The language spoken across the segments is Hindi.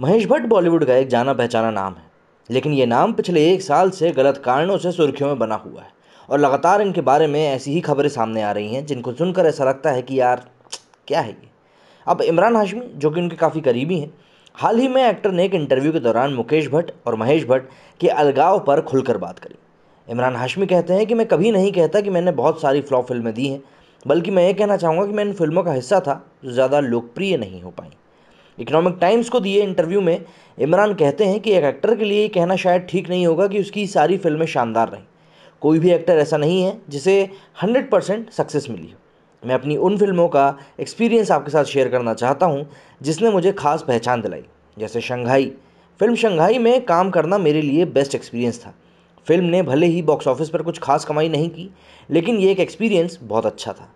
महेश भट्ट बॉलीवुड का एक जाना पहचाना नाम है लेकिन ये नाम पिछले एक साल से गलत कारणों से सुर्खियों में बना हुआ है और लगातार इनके बारे में ऐसी ही खबरें सामने आ रही हैं जिनको सुनकर ऐसा लगता है कि यार क्या है ये अब इमरान हाशमी जो कि उनके काफ़ी करीबी हैं हाल ही में एक्टर ने एक इंटरव्यू के दौरान मुकेश भट्ट और महेश भट्ट के अलगाव पर खुलकर बात करी इमरान हाशमी कहते हैं कि मैं कभी नहीं कहता कि मैंने बहुत सारी फ्लॉप फिल्में दी हैं बल्कि मैं ये कहना चाहूँगा कि मैं इन फिल्मों का हिस्सा था जो ज़्यादा लोकप्रिय नहीं हो पाई इकोनॉमिक टाइम्स को दिए इंटरव्यू में इमरान कहते हैं कि एक एक्टर के लिए कहना शायद ठीक नहीं होगा कि उसकी सारी फिल्में शानदार रहीं कोई भी एक्टर ऐसा नहीं है जिसे हंड्रेड परसेंट सक्सेस मिली हो मैं अपनी उन फिल्मों का एक्सपीरियंस आपके साथ शेयर करना चाहता हूँ जिसने मुझे खास पहचान दिलाई जैसे शंघाई फिल्म शंघाई में काम करना मेरे लिए बेस्ट एक्सपीरियंस था फिल्म ने भले ही बॉक्स ऑफिस पर कुछ खास कमाई नहीं की लेकिन ये एक एक्सपीरियंस बहुत अच्छा था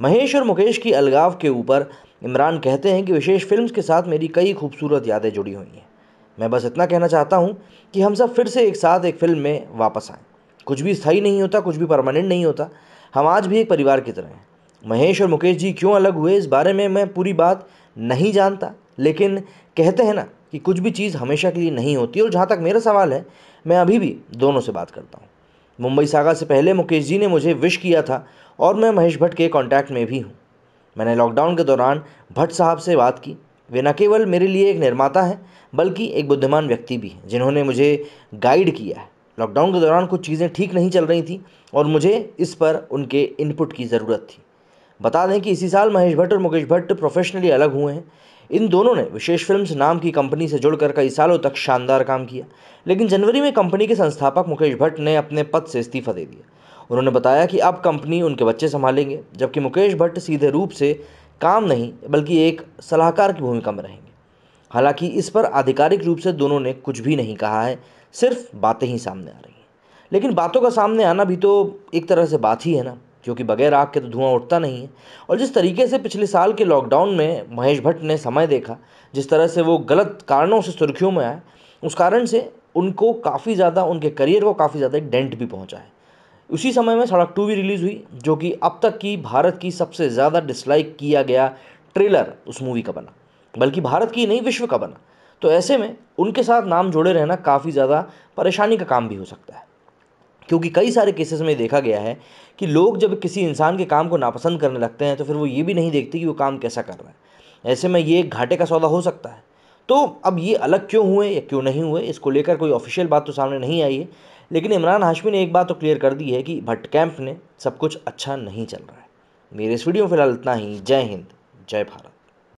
महेश और मुकेश की अलगाव के ऊपर इमरान कहते हैं कि विशेष फिल्म्स के साथ मेरी कई खूबसूरत यादें जुड़ी हुई हैं मैं बस इतना कहना चाहता हूँ कि हम सब फिर से एक साथ एक फिल्म में वापस आएँ कुछ भी स्थायी नहीं होता कुछ भी परमानेंट नहीं होता हम आज भी एक परिवार की तरह हैं महेश और मुकेश जी क्यों अलग हुए इस बारे में मैं पूरी बात नहीं जानता लेकिन कहते हैं ना कि कुछ भी चीज़ हमेशा के लिए नहीं होती और जहाँ तक मेरा सवाल है मैं अभी भी दोनों से बात करता हूँ मुंबई सागा से पहले मुकेश जी ने मुझे विश किया था और मैं महेश भट्ट के कॉन्टैक्ट में भी हूँ मैंने लॉकडाउन के दौरान भट्ट साहब से बात की वे न केवल मेरे लिए एक निर्माता हैं बल्कि एक बुद्धिमान व्यक्ति भी हैं जिन्होंने मुझे गाइड किया है लॉकडाउन के दौरान कुछ चीज़ें ठीक नहीं चल रही थी और मुझे इस पर उनके इनपुट की ज़रूरत थी बता दें कि इसी साल महेश भट्ट और मुकेश भट्ट प्रोफेशनली अलग हुए हैं इन दोनों ने विशेष फिल्म्स नाम की कंपनी से जुड़कर कई सालों तक शानदार काम किया लेकिन जनवरी में कंपनी के संस्थापक मुकेश भट्ट ने अपने पद से इस्तीफा दे दिया उन्होंने बताया कि अब कंपनी उनके बच्चे संभालेंगे जबकि मुकेश भट्ट सीधे रूप से काम नहीं बल्कि एक सलाहकार की भूमिका में रहेंगे हालांकि इस पर आधिकारिक रूप से दोनों ने कुछ भी नहीं कहा है सिर्फ बातें ही सामने आ रही हैं लेकिन बातों का सामने आना भी तो एक तरह से बात ही है ना क्योंकि बगैर आग के तो धुआं उठता नहीं है और जिस तरीके से पिछले साल के लॉकडाउन में महेश भट्ट ने समय देखा जिस तरह से वो गलत कारणों से सुर्खियों में आए उस कारण से उनको काफ़ी ज़्यादा उनके करियर को काफ़ी ज़्यादा एक डेंट भी पहुंचा है उसी समय में सड़क टू भी रिलीज़ हुई जो कि अब तक की भारत की सबसे ज़्यादा डिसलाइक किया गया ट्रेलर उस मूवी का बना बल्कि भारत की नहीं विश्व का बना तो ऐसे में उनके साथ नाम जोड़े रहना काफ़ी ज़्यादा परेशानी का काम भी हो सकता है क्योंकि कई सारे केसेस में देखा गया है कि लोग जब किसी इंसान के काम को नापसंद करने लगते हैं तो फिर वो ये भी नहीं देखते कि वो काम कैसा कर रहा है ऐसे में ये एक घाटे का सौदा हो सकता है तो अब ये अलग क्यों हुए या क्यों नहीं हुए इसको लेकर कोई ऑफिशियल बात तो सामने नहीं आई है लेकिन इमरान हाशमी ने एक बात तो क्लियर कर दी है कि भट्ट कैंप ने सब कुछ अच्छा नहीं चल रहा है मेरे इस वीडियो में फिलहाल इतना ही जय हिंद जय भारत